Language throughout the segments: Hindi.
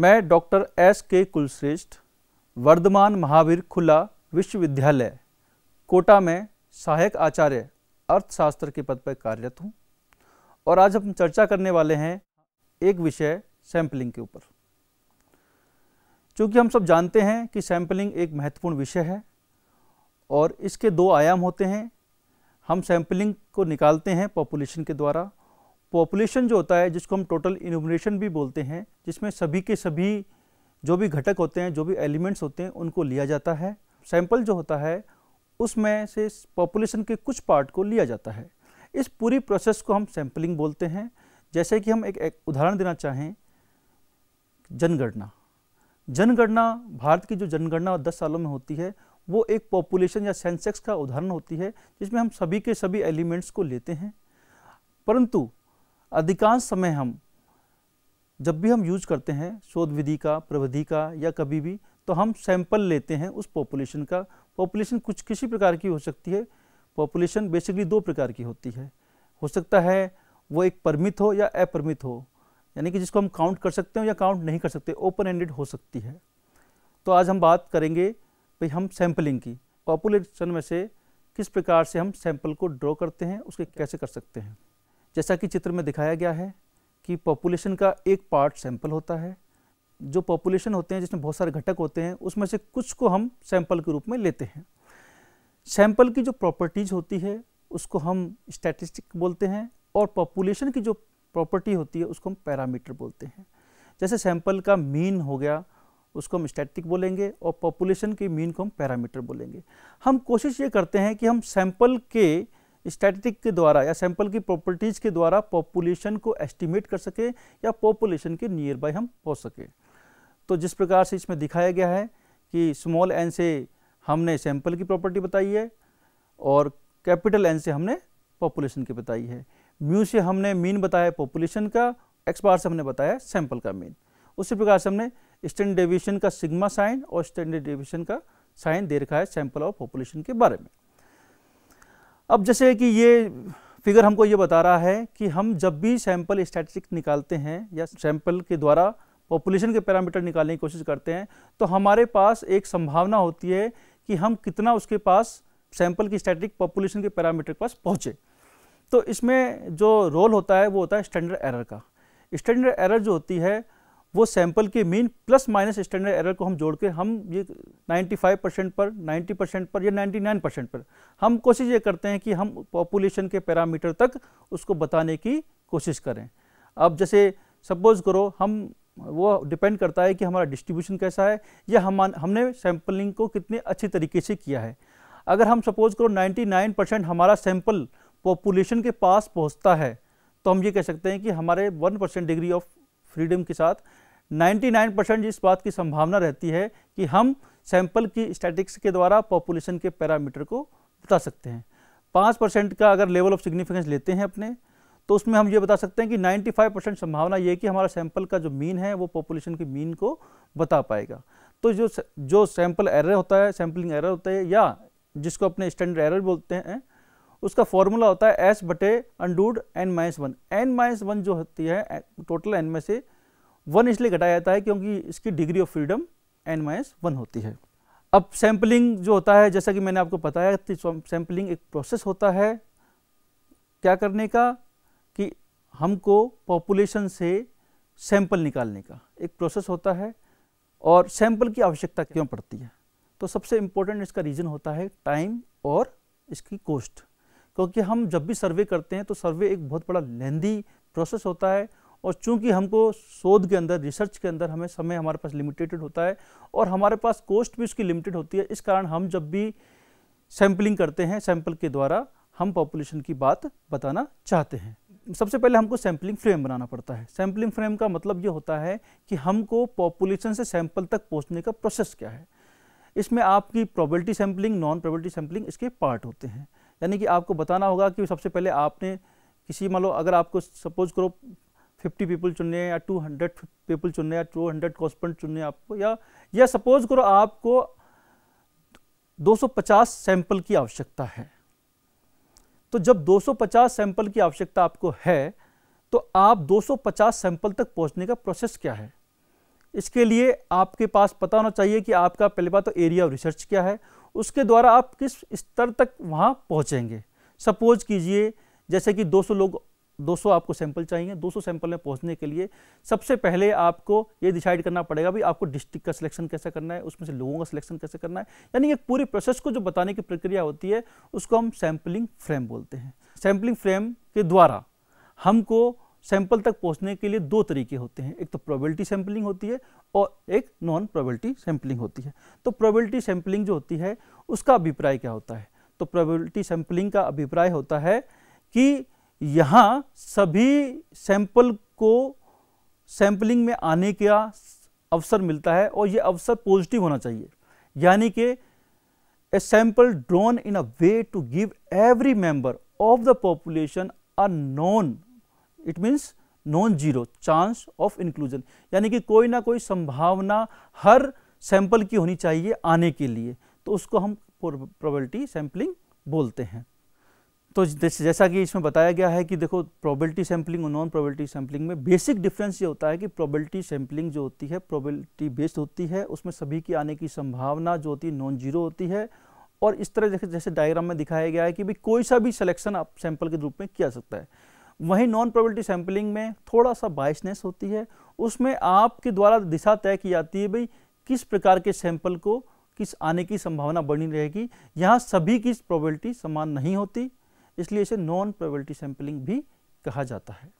मैं डॉक्टर एस के कुलश्रेष्ठ वर्धमान महावीर खुला विश्वविद्यालय कोटा में सहायक आचार्य अर्थशास्त्र के पद पर कार्यरत हूँ और आज हम चर्चा करने वाले हैं एक विषय सैंपलिंग के ऊपर चूँकि हम सब जानते हैं कि सैंपलिंग एक महत्वपूर्ण विषय है और इसके दो आयाम होते हैं हम सैंपलिंग को निकालते हैं पॉपुलेशन के द्वारा पॉपुलेशन जो होता है जिसको हम टोटल इन्यूमरेशन भी बोलते हैं जिसमें सभी के सभी जो भी घटक होते हैं जो भी एलिमेंट्स होते हैं उनको लिया जाता है सैंपल जो होता है उसमें से पॉपुलेशन के कुछ पार्ट को लिया जाता है इस पूरी प्रोसेस को हम सैम्पलिंग बोलते हैं जैसे कि हम एक, एक उदाहरण देना चाहें जनगणना जनगणना भारत की जो जनगणना दस सालों में होती है वो एक पॉपुलेशन या सेंसेक्स का उदाहरण होती है जिसमें हम सभी के सभी एलिमेंट्स को लेते हैं परंतु अधिकांश समय हम जब भी हम यूज करते हैं शोध विधि का प्रविधि का या कभी भी तो हम सैंपल लेते हैं उस पॉपुलेशन का पॉपुलेशन कुछ किसी प्रकार की हो सकती है पॉपुलेशन बेसिकली दो प्रकार की होती है हो सकता है वो एक परमित हो या अपरमित हो यानी कि जिसको हम काउंट कर सकते हो या काउंट नहीं कर सकते ओपन एंडेड हो सकती है तो आज हम बात करेंगे भाई हम सैंपलिंग की पॉपुलेशन में से किस प्रकार से हम सैंपल को ड्रॉ करते हैं उसके कैसे कर सकते हैं जैसा कि चित्र में दिखाया गया है कि पॉपुलेशन का एक पार्ट सैंपल होता है जो पॉपुलेशन होते हैं जिसमें बहुत सारे घटक होते हैं उसमें से कुछ को हम सैंपल के रूप में लेते हैं सैंपल की जो प्रॉपर्टीज़ होती है उसको हम स्टैटिस्टिक बोलते हैं और पॉपुलेशन की जो प्रॉपर्टी होती है उसको हम पैरामीटर बोलते हैं जैसे सैंपल का मीन हो गया उसको हम स्टैटिक बोलेंगे और पॉपुलेशन की मीन को हम पैरामीटर बोलेंगे हम कोशिश ये करते हैं कि हम सैंपल के स्टैटिक के द्वारा या सैंपल की प्रॉपर्टीज़ के द्वारा पॉपुलेशन को एस्टिमेट कर सके या पॉपुलेशन के नियर बाय हम पहुँच सकें तो जिस प्रकार से इसमें दिखाया गया है कि स्मॉल एन से हमने सैंपल की प्रॉपर्टी बताई है और कैपिटल एन से हमने पॉपुलेशन की बताई है म्यू से हमने मीन बताया पॉपुलेशन का एक्स बार से हमने बताया सैंपल का मीन उसी प्रकार से हमने स्टैंडर्ड डेविएशन का सिग्मा साइन और स्टैंडर्ड डेविएशन का साइन दे रखा है सैंपल और पॉपुलेशन के बारे में अब जैसे कि ये फिगर हमको ये बता रहा है कि हम जब भी सैंपल स्टैटिस्टिक निकालते हैं या सैंपल के द्वारा पॉपुलेशन के पैरामीटर निकालने की कोशिश करते हैं तो हमारे पास एक संभावना होती है कि हम कितना उसके पास सैंपल की स्टैटिक पॉपुलेशन के पैरामीटर के पास पहुँचे तो इसमें जो रोल होता है वो होता है स्टैंडर्ड एरर का स्टैंडर्ड एरर जो होती है वो सैंपल की mean plus minus standard error को हम जोड़ के हम ये 95 परसेंट पर 90 परसेंट पर या 99 परसेंट पर हम कोशिश ये करते हैं कि हम पॉपुलेशन के पैरामीटर तक उसको बताने की कोशिश करें अब जैसे सपोज़ करो हम वो डिपेंड करता है कि हमारा डिस्ट्रीब्यूशन कैसा है या हम हमने सैम्पलिंग को कितने अच्छे तरीके से किया है अगर हम सपोज़ करो 99 परसेंट हमारा सैंपल पॉपुलेशन के पास पहुंचता है तो हम ये कह सकते हैं कि हमारे 1 परसेंट डिग्री ऑफ फ्रीडम के साथ 99 परसेंट इस बात की संभावना रहती है कि हम सैंपल की स्टैटिक्स के द्वारा पॉपुलेशन के पैरामीटर को बता सकते हैं पाँच परसेंट का अगर लेवल ऑफ सिग्निफिकेंस लेते हैं अपने तो उसमें हम ये बता सकते हैं कि 95 परसेंट संभावना ये कि हमारा सैंपल का जो मीन है वो पॉपुलेशन की मीन को बता पाएगा तो जो जो सैंपल एरर होता है सैम्पलिंग एरर होता है या जिसको अपने स्टैंडर्ड एरर बोलते हैं उसका फॉर्मूला होता है एस बटे अनडूड N minus one N minus one जो होती है टोटल एन में से वन इसलिए घटाया जाता है क्योंकि इसकी degree of freedom N minus one होती है अब सैम्पलिंग जो होता है जैसा कि मैंने आपको बताया कि सैम्पलिंग एक प्रोसेस होता है क्या करने का कि हमको पॉपुलेशन से सैंपल निकालने का एक प्रोसेस होता है और सैंपल की आवश्यकता क्यों पड़ती है तो सबसे इम्पोर्टेंट इसका रीज़न होता है टाइम और इसकी कॉस्ट क्योंकि हम जब भी सर्वे करते हैं तो सर्वे एक बहुत बड़ा लेंदी प्रोसेस होता है और चूंकि हमको शोध के अंदर रिसर्च के अंदर हमें समय हमारे पास लिमिटेड होता है और हमारे पास कॉस्ट भी उसकी लिमिटेड होती है इस कारण हम जब भी सैंपलिंग करते हैं सैंपल के द्वारा हम पॉपुलेशन की बात बताना चाहते हैं सबसे पहले हमको सैम्पलिंग फ्रेम बनाना पड़ता है सैंपलिंग फ्रेम का मतलब ये होता है कि हमको पॉपुलेशन से सैंपल तक पहुँचने का प्रोसेस क्या है इसमें आपकी probability sampling non probability sampling इसके पार्ट होते हैं यानी कि आपको बताना होगा कि सबसे पहले आपने किसी मान लो अगर आपको सपोज करो फिफ्टी पीपल चुनने हैं या टू हंड्रेड पीपल चुनने या टू हंड्रेड कॉस्पेंट चुनने आपको या या सपोज करो आपको 250 सैंपल की आवश्यकता है तो जब 250 सैंपल की आवश्यकता आपको है तो आप 250 सैंपल तक पहुंचने का प्रोसेस क्या है इसके लिए आपके पास पता होना चाहिए कि आपका पहले बात तो एरिया ऑफ रिसर्च क्या है उसके द्वारा आप किस स्तर तक वहाँ पहुँचेंगे सपोज कीजिए जैसे कि 200 लोग 200 आपको सैंपल चाहिए 200 सैंपल में पहुंचने के लिए सबसे पहले आपको ये डिसाइड करना पड़ेगा भाई आपको डिस्ट्रिक्ट का सिलेक्शन कैसे करना है उसमें से लोगों का सिलेक्शन कैसे करना है यानी एक पूरे प्रोसेस को जो बताने की प्रक्रिया होती है उसको हम सैंपलिंग फ्रेम बोलते हैं सैंपलिंग फ्रेम के द्वारा हमको सैंपल तक पहुँचने के लिए दो तरीके होते हैं एक तो प्रोबेबिलिटी सैंपलिंग होती है और एक नॉन प्रोबेबिलिटी सैंपलिंग होती है तो प्रोबेबिलिटी सैंपलिंग जो होती है उसका अभिप्राय क्या होता है तो प्रोबेबिलिटी सैंपलिंग का अभिप्राय होता है कि यहाँ सभी सैंपल को सैंपलिंग में आने का अवसर मिलता है और ये अवसर पॉजिटिव होना चाहिए यानी कि a sample drawn in a way to give every member of the population a non it means non zero chance of inclusion यानी कि कोई ना कोई संभावना हर सैंपल की होनी चाहिए आने के लिए तो उसको हम प्रोबेबिलिटी सैंपलिंग बोलते हैं तो जैसा कि इसमें बताया गया है कि देखो प्रोबेबिलिटी सैम्पलिंग और नॉन प्रोबेबिलिटी सैम्पलिंग में बेसिक डिफरेंस ये होता है कि प्रोबेबिलिटी सैम्पलिंग जो होती है प्रोबेबिलिटी बेस्ड होती है उसमें सभी की आने की संभावना जो होती है नॉन जीरो होती है और इस तरह जैसे जैसे डायग्राम में दिखाया गया है कि भाई कोई सा भी सिलेक्शन आप सैंपल के रूप में किया सकता है वहीं नॉन प्रोबेबिलिटी सैम्पलिंग में थोड़ा सा बाइसनेस होती है उसमें आपके द्वारा दिशा तय की जाती है भाई किस प्रकार के सैंपल को किस आने की संभावना बनी रहेगी यहाँ सभी की प्रोबेबिलिटी समान नहीं होती इसलिए इसे नॉन प्रोबेबिलिटी सैम्पलिंग भी कहा जाता है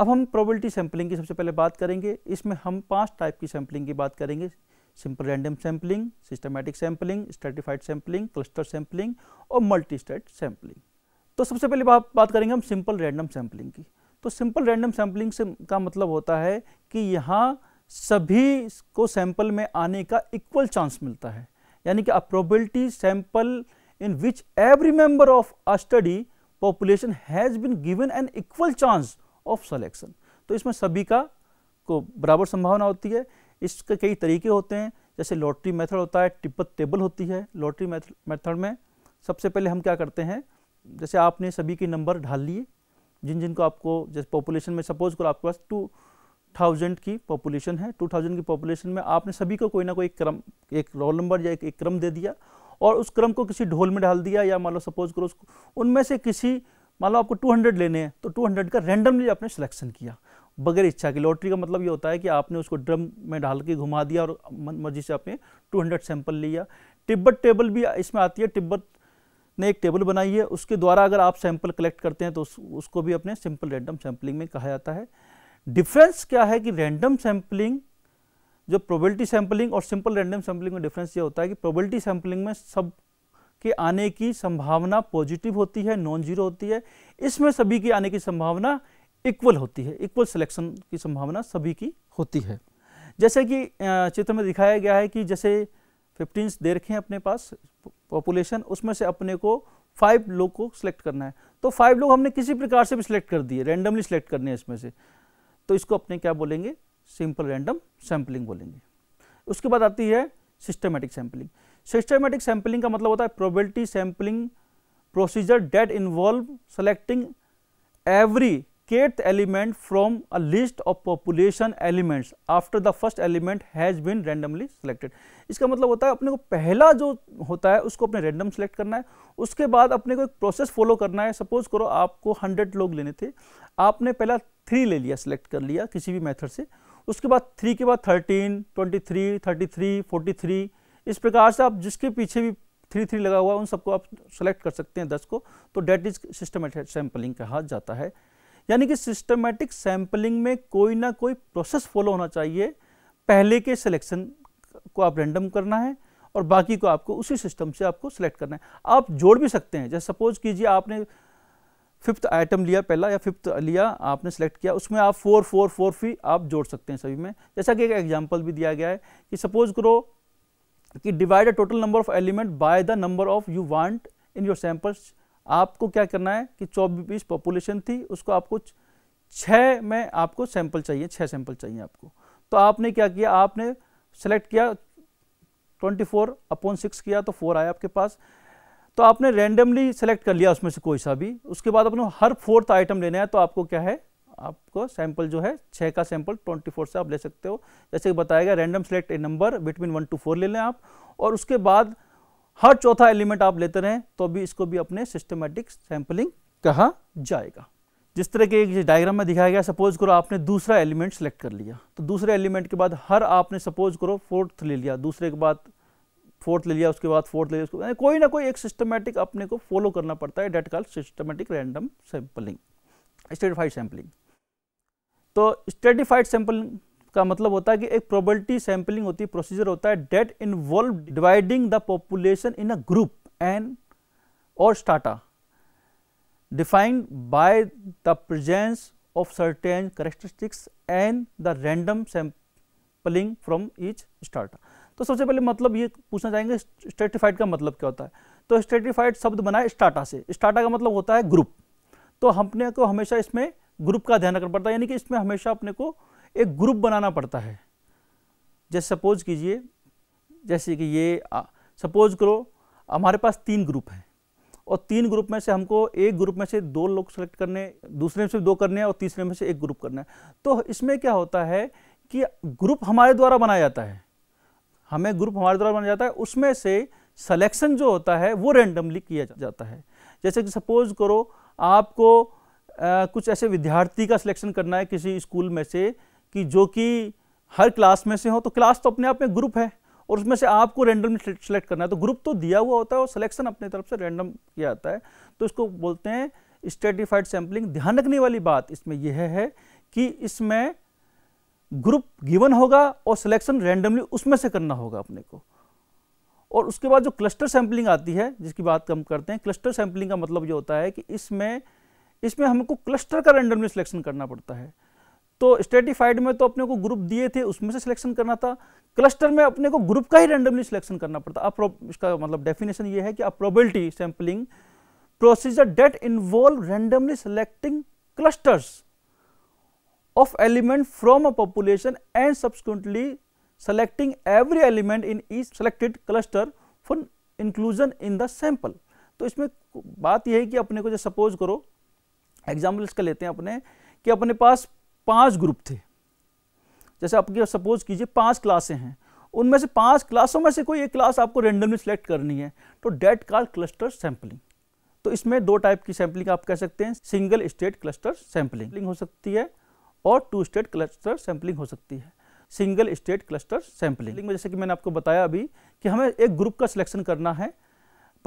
अब हम प्रोबेबिलिटी सैम्पलिंग की सबसे पहले बात करेंगे इसमें हम पांच टाइप की सैम्पलिंग की बात करेंगे simple random sampling systematic sampling stratified sampling cluster sampling और मल्टी स्टेट सैम्पलिंग तो सबसे पहले बात बात करेंगे हम सिंपल रैंडम सैम्पलिंग की तो सिंपल रैंडम सैम्पलिंग से का मतलब होता है कि यहाँ सभी को सैंपल में आने का इक्वल चांस मिलता है यानी कि a probability sample in which every member of a study population has been given an equal chance of selection. तो इसमें सभी का को बराबर संभावना होती है इसके कई तरीके होते हैं जैसे लॉटरी मेथड होता है टिपत टेबल होती है लॉटरी मेथड में सबसे पहले हम क्या करते हैं जैसे आपने सभी के नंबर ढाल लिए जिन जिनको आपको जैसे पॉपुलेशन में सपोज करो आपके पास टू थाउजेंड की पॉपुलेशन है टू थाउजेंड की पॉपुलेशन में आपने सभी को कोई ना कोई क्रम एक रोल नंबर या एक, एक क्रम दे दिया और उस क्रम को किसी ढोल में डाल दिया या मान लो सपोज करो उसको उनमें से किसी मान लो आपको 200 लेने हैं तो 200 का रैंडमली आपने सिलेक्शन किया बगैर इच्छा की लॉटरी का मतलब ये होता है कि आपने उसको ड्रम में डाल के घुमा दिया और मर्जी से आपने 200 सैंपल लिया टिब्बत टेबल भी इसमें आती है टिब्बत ने एक टेबल बनाई है उसके द्वारा अगर आप सैंपल कलेक्ट करते हैं तो उस, उसको भी अपने सिंपल रैंडम सैंपलिंग में कहा जाता है डिफरेंस क्या है कि रैंडम सैंपलिंग जो प्रोबेबिलिटी सैम्पलिंग और सिंपल रैंडम सैम्पलिंग में डिफरेंस ये होता है कि प्रोबेबिलिटी सैम्पलिंग में सब के आने की संभावना पॉजिटिव होती है नॉन जीरो होती है इसमें सभी की आने की संभावना इक्वल होती है इक्वल सिलेक्शन की संभावना सभी की होती है जैसे कि चित्र में दिखाया गया है कि जैसे फिफ्टीन दे रखे हैं अपने पास पॉपुलेशन उसमें से अपने को फाइव लोग को सिलेक्ट करना है तो फाइव लोग हमने किसी प्रकार से भी सिलेक्ट कर दिए रैंडमली सिलेक्ट करने हैं इसमें से तो इसको अपने क्या बोलेंगे सिंपल रैंडम सैम्पलिंग बोलेंगे उसके बाद आती है सिस्टमेटिक सैम्पलिंग सिस्टमेटिक सैम्पलिंग का मतलब होता है probability sampling procedure that involve selecting every kth element from a list of population elements after the first element has been randomly selected इसका मतलब होता है अपने को पहला जो होता है उसको अपने रैंडम सेलेक्ट करना है उसके बाद अपने को एक प्रोसेस फॉलो करना है सपोज करो आपको 100 लोग लेने थे आपने पहला थ्री ले लिया सेलेक्ट कर लिया किसी भी मेथड से उसके बाद थ्री के बाद thirteen twenty three thirty three forty three इस प्रकार से आप जिसके पीछे भी थ्री थ्री लगा हुआ है उन सबको आप सेलेक्ट कर सकते हैं दस को तो डेट इज सिस्टमेटिक सैम्पलिंग कहा जाता है यानी कि सिस्टमेटिक सैम्पलिंग में कोई ना कोई प्रोसेस फॉलो होना चाहिए पहले के सिलेक्शन को आप रेंडम करना है और बाकी को आपको उसी सिस्टम से आपको सेलेक्ट करना है आप जोड़ भी सकते हैं जैसे सपोज कीजिए आपने फिफ्थ आइटम लिया पहला या फिफ्थ लिया आपने सेलेक्ट किया उसमें आप फोर फोर फोर फी आप जोड़ सकते हैं सभी में जैसा कि एक एग्जाम्पल भी दिया गया है कि सपोज करो कि divide total number of element by the number of you want in your samples आपको क्या करना है कि चौबीस पॉपुलेशन थी उसको आपको छः में आपको सैंपल चाहिए छः सैंपल चाहिए आपको तो आपने क्या किया आपने सेलेक्ट किया ट्वेंटी फोर अपॉन सिक्स किया तो फोर आया आपके पास तो आपने रेंडमली सेलेक्ट कर लिया उसमें से कोई सा भी उसके बाद अपने हर फोर्थ आइटम लेना है तो आपको क्या है आपको सैंपल जो है छः का सैंपल 24 से आप ले सकते हो जैसे बताया गया random select a number between one two four ले लें आप और उसके बाद हर चौथा एलिमेंट आप लेते रहें तो भी इसको भी अपने सिस्टमेटिक सैंपलिंग कहा जाएगा जिस तरह के एक डायग्राम में दिखाया गया सपोज करो आपने दूसरा एलिमेंट सेलेक्ट कर लिया तो दूसरे एलिमेंट के बाद हर आपने सपोज करो फोर्थ ले लिया दूसरे के बाद फोर्थ ले लिया उसके बाद फोर्थ ले लिया उसके बाद कोई ना कोई एक सिस्टमेटिक अपने को फॉलो करना पड़ता है that call systematic random sampling stratified sampling तो स्टेटिफाइड सैम्पलिंग का मतलब होता है कि एक प्रोबेबिलिटी सैम्पलिंग होती है प्रोसीजर होता है that involve dividing the population in a group and और strata defined by the presence of certain characteristics and the random sampling from each strata तो सबसे पहले मतलब ये पूछना चाहेंगे स्ट्रेटिफाइड का मतलब क्या होता है तो स्ट्रेटिफाइड शब्द बनाए स्टाटा से स्टाटा का मतलब होता है ग्रुप तो हमने को हमेशा इसमें ग्रुप का ध्यान रखना पड़ता है यानी कि इसमें हमेशा अपने को एक ग्रुप बनाना पड़ता है जैसे सपोज कीजिए जैसे कि ये सपोज करो हमारे पास तीन ग्रुप हैं और तीन ग्रुप में से हमको एक ग्रुप में से दो लोग सेलेक्ट करने दूसरे में से दो करने हैं और तीसरे में से एक ग्रुप करना है तो इसमें क्या होता है कि ग्रुप हमारे द्वारा बनाया जाता है हमें ग्रुप हमारे द्वारा बनाया जाता है उसमें से सलेक्शन जो होता है वो रेंडमली किया जाता है जैसे कि सपोज करो आपको आ, कुछ ऐसे विद्यार्थी का सिलेक्शन करना है किसी स्कूल में से कि जो कि हर क्लास में से हो तो क्लास तो अपने आप में ग्रुप है और उसमें से आपको रेंडम सेलेक्ट करना है तो ग्रुप तो दिया हुआ होता है और सिलेक्शन अपनी तरफ से रैंडम किया जाता है तो इसको बोलते हैं स्टेटिफाइड सैम्पलिंग ध्यान रखने वाली बात इसमें यह है कि इसमें ग्रुप गिवन होगा और सिलेक्शन रैंडमली उसमें से करना होगा अपने को और उसके बाद जो क्लस्टर सैंपलिंग आती है जिसकी बात हम करते हैं क्लस्टर सैंपलिंग का मतलब ये होता है कि इसमें इसमें हमको क्लस्टर का रैंडमली सिलेक्शन करना पड़ता है तो स्टेटिफाइड में तो अपने को ग्रुप दिए थे उसमें से सिलेक्शन करना था क्लस्टर में अपने को ग्रुप का ही रैंडमली सिलेक्शन करना पड़ता अप्रो इसका मतलब डेफिनेशन ये है कि a probability sampling procedure that involve randomly selecting clusters of element from a population and subsequently selecting every element in each selected cluster for inclusion in the sample. तो इसमें बात यह है कि अपने को जो सपोज करो एग्जाम्पल इसका लेते हैं अपने कि अपने पास पांच ग्रुप थे जैसे आपकी सपोज कीजिए पांच क्लासें हैं उनमें से पांच क्लासों में से कोई एक क्लास आपको रेंडमली सिलेक्ट करनी है तो डेट कार क्लस्टर सैंपलिंग तो इसमें दो टाइप की सैंपलिंग आप कह सकते हैं सिंगल स्टेट क्लस्टर सैंपलिंग हो सकती है और टू स्टेट क्लस्टर सैम्पलिंग हो सकती है सिंगल स्टेट क्लस्टर सैम्पलिंग में जैसे कि मैंने आपको बताया अभी कि हमें एक ग्रुप का सिलेक्शन करना है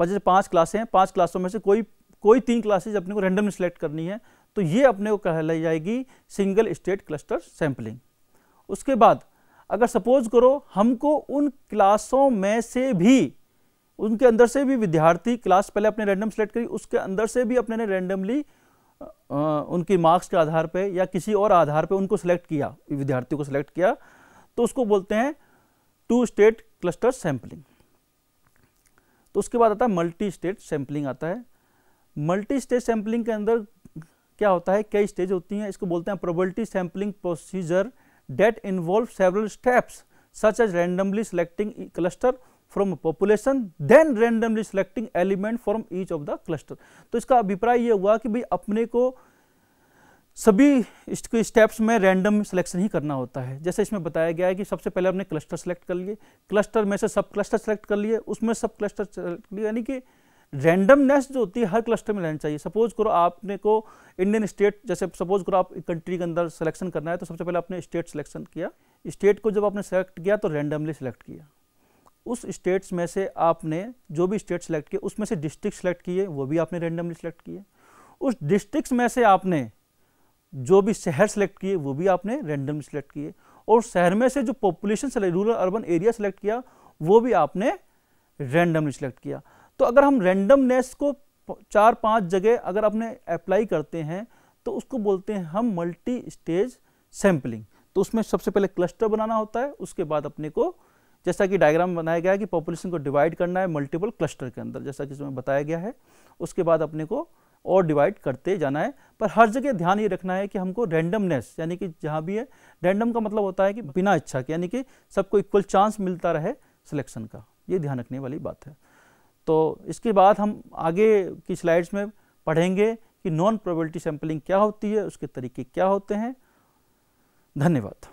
जैसे पाँच क्लासें हैं पाँच क्लासों में से कोई कोई तीन क्लासेज अपने को रैंडम सेलेक्ट करनी है तो ये अपने को कहलाई जाएगी सिंगल स्टेट क्लस्टर सैम्पलिंग उसके बाद अगर सपोज करो हमको उन क्लासों में से भी उनके अंदर से भी विद्यार्थी क्लास पहले अपने रैंडम सेलेक्ट करी उसके अंदर से भी अपने ने रैंडमली उनकी मार्क्स के आधार पे या किसी और आधार पे उनको सिलेक्ट किया विद्यार्थियों को सिलेक्ट किया तो उसको बोलते हैं टू स्टेट क्लस्टर सैम्पलिंग तो उसके बाद आता है मल्टी स्टेट सैम्पलिंग आता है मल्टी स्टेट सैम्पलिंग के अंदर क्या होता है कई स्टेज होती हैं इसको बोलते हैं probability sampling procedure that involve several steps such as randomly selecting cluster from population then randomly selecting element from each of the cluster तो इसका अभिप्राय यह हुआ कि भाई अपने को सभी स्टेप्स में रैंडम सिलेक्शन ही करना होता है जैसे इसमें बताया गया है कि सबसे पहले हमने क्लस्टर सेलेक्ट कर लिए क्लस्टर में से सब क्लस्टर सेलेक्ट कर लिए उसमें सब क्लस्टर सेलेक्ट लिए यानी कि रैंडमनेस जो होती है हर क्लस्टर में रहना चाहिए सपोज करो आपने को इंडियन स्टेट जैसे सपोज करो आप कंट्री के अंदर सिलेक्शन करना है तो सबसे पहले आपने स्टेट सिलेक्शन किया स्टेट को जब आपने सेलेक्ट किया तो रैंडमली सिलेक्ट किया उस स्टेट्स में से आपने जो भी स्टेट सेलेक्ट किए उसमें से डिस्ट्रिक्ट सेलेक्ट किए वो भी आपने रेंडमली सेलेक्ट किए उस डिस्ट्रिक्ट में से आपने जो भी शहर सेलेक्ट किए वो भी आपने रेंडमली सेलेक्ट किए और शहर में से जो population rural urban area select किया वो भी आपने रेंडमली सेलेक्ट किया तो अगर हम रेंडमनेस को चार पांच जगह अगर आपने अप्लाई करते हैं तो उसको बोलते हैं हम मल्टी स्टेज सैम्पलिंग तो उसमें सबसे पहले क्लस्टर बनाना होता है उसके बाद अपने को जैसा कि डायग्राम बनाया गया है कि पॉपुलेशन को डिवाइड करना है मल्टीपल क्लस्टर के अंदर जैसा कि इसमें बताया गया है उसके बाद अपने को और डिवाइड करते जाना है पर हर जगह ध्यान ये रखना है कि हमको रैंडमनेस यानी कि जहाँ भी है रैंडम का मतलब होता है कि बिना इच्छा के यानी कि सबको इक्वल चांस मिलता रहे सिलेक्शन का ये ध्यान रखने वाली बात है तो इसके बाद हम आगे की स्लाइड्स में पढ़ेंगे कि नॉन प्रोबेबिलिटी सैम्पलिंग क्या होती है उसके तरीके क्या होते हैं धन्यवाद